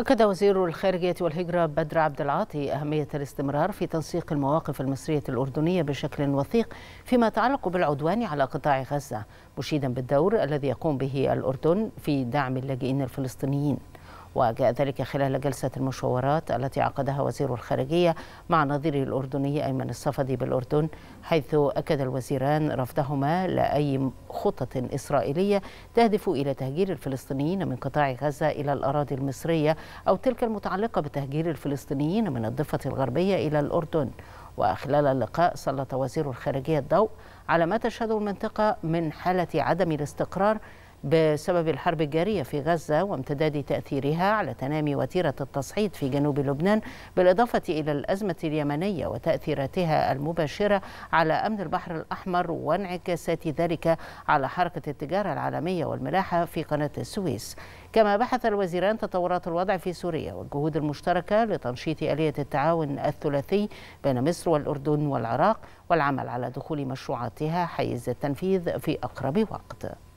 أكد وزير الخارجية والهجرة بدر عبد العاطي أهمية الاستمرار في تنسيق المواقف المصرية الأردنية بشكل وثيق فيما يتعلق بالعدوان على قطاع غزة مشيدا بالدور الذي يقوم به الأردن في دعم اللاجئين الفلسطينيين وجاء ذلك خلال جلسة المشاورات التي عقدها وزير الخارجية مع نظيره الأردني أيمن الصفدي بالأردن حيث أكد الوزيران رفضهما لأي خطط إسرائيلية تهدف إلى تهجير الفلسطينيين من قطاع غزة إلى الأراضي المصرية أو تلك المتعلقة بتهجير الفلسطينيين من الضفة الغربية إلى الأردن وخلال اللقاء سلط وزير الخارجية الضوء على ما تشهده المنطقة من حالة عدم الاستقرار بسبب الحرب الجارية في غزة وامتداد تأثيرها على تنامي وتيرة التصعيد في جنوب لبنان بالإضافة إلى الأزمة اليمنية وتأثيراتها المباشرة على أمن البحر الأحمر وانعكاسات ذلك على حركة التجارة العالمية والملاحة في قناة السويس كما بحث الوزيران تطورات الوضع في سوريا والجهود المشتركة لتنشيط آلية التعاون الثلاثي بين مصر والأردن والعراق والعمل على دخول مشروعاتها حيز التنفيذ في أقرب وقت